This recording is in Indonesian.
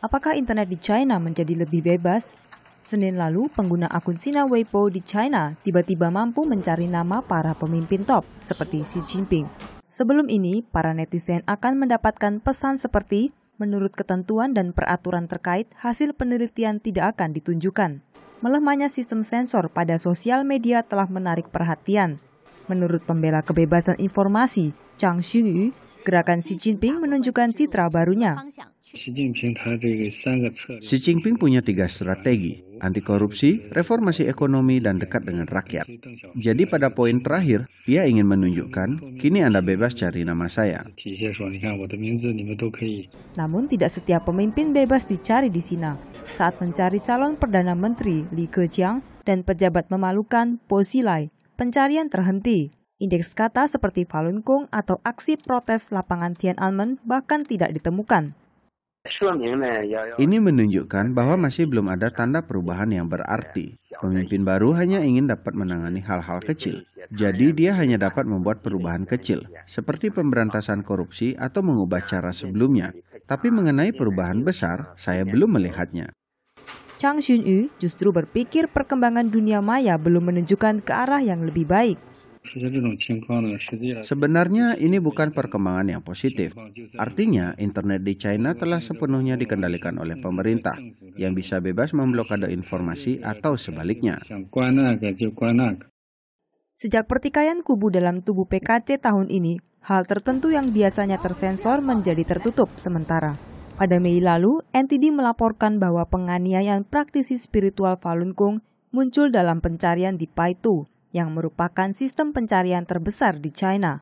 Apakah internet di China menjadi lebih bebas? Senin lalu, pengguna akun Sina Weibo di China tiba-tiba mampu mencari nama para pemimpin top seperti Xi Jinping. Sebelum ini, para netizen akan mendapatkan pesan seperti menurut ketentuan dan peraturan terkait, hasil penelitian tidak akan ditunjukkan. Melemahnya sistem sensor pada sosial media telah menarik perhatian. Menurut pembela kebebasan informasi, Chang Xiu, Gerakan Xi Jinping menunjukkan citra barunya. Xi Jinping punya tiga strategi, anti korupsi, reformasi ekonomi, dan dekat dengan rakyat. Jadi pada poin terakhir, ia ingin menunjukkan, kini Anda bebas cari nama saya. Namun tidak setiap pemimpin bebas dicari di Sina. Saat mencari calon Perdana Menteri Li Keqiang dan pejabat memalukan Po Xilai, pencarian terhenti. Indeks kata seperti Falun Gong atau aksi protes lapangan Tiananmen bahkan tidak ditemukan. Ini menunjukkan bahwa masih belum ada tanda perubahan yang berarti. Pemimpin baru hanya ingin dapat menangani hal-hal kecil. Jadi dia hanya dapat membuat perubahan kecil, seperti pemberantasan korupsi atau mengubah cara sebelumnya. Tapi mengenai perubahan besar, saya belum melihatnya. Chang Xunyu justru berpikir perkembangan dunia maya belum menunjukkan ke arah yang lebih baik. Sebenarnya ini bukan perkembangan yang positif. Artinya, internet di China telah sepenuhnya dikendalikan oleh pemerintah yang bisa bebas memblokade informasi atau sebaliknya. Sejak pertikaian kubu dalam tubuh PKC tahun ini, hal tertentu yang biasanya tersensor menjadi tertutup sementara. Pada Mei lalu, NTD melaporkan bahwa penganiayaan praktisi spiritual Falun Gong muncul dalam pencarian di Paitu, yang merupakan sistem pencarian terbesar di china